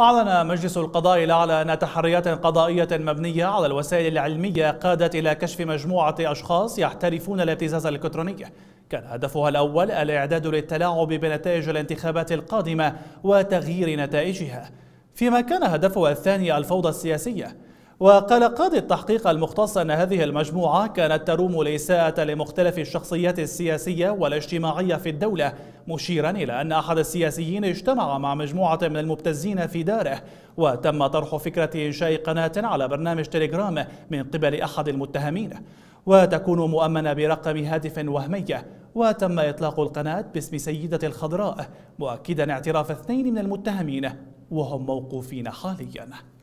أعلن مجلس القضاء الأعلى أن تحريات قضائية مبنية على الوسائل العلمية قادت إلى كشف مجموعة أشخاص يحترفون الابتزاز الإلكتروني كان هدفها الأول الإعداد للتلاعب بنتائج الانتخابات القادمة وتغيير نتائجها فيما كان هدفها الثاني الفوضى السياسية وقال قاضي التحقيق المختص أن هذه المجموعة كانت تروم الإساءة لمختلف الشخصيات السياسية والاجتماعية في الدولة مشيرا إلى أن أحد السياسيين اجتمع مع مجموعة من المبتزين في داره وتم طرح فكرة إنشاء قناة على برنامج تليجرام من قبل أحد المتهمين وتكون مؤمنة برقم هاتف وهمية وتم إطلاق القناة باسم سيدة الخضراء مؤكدا اعتراف اثنين من المتهمين وهم موقوفين حالياً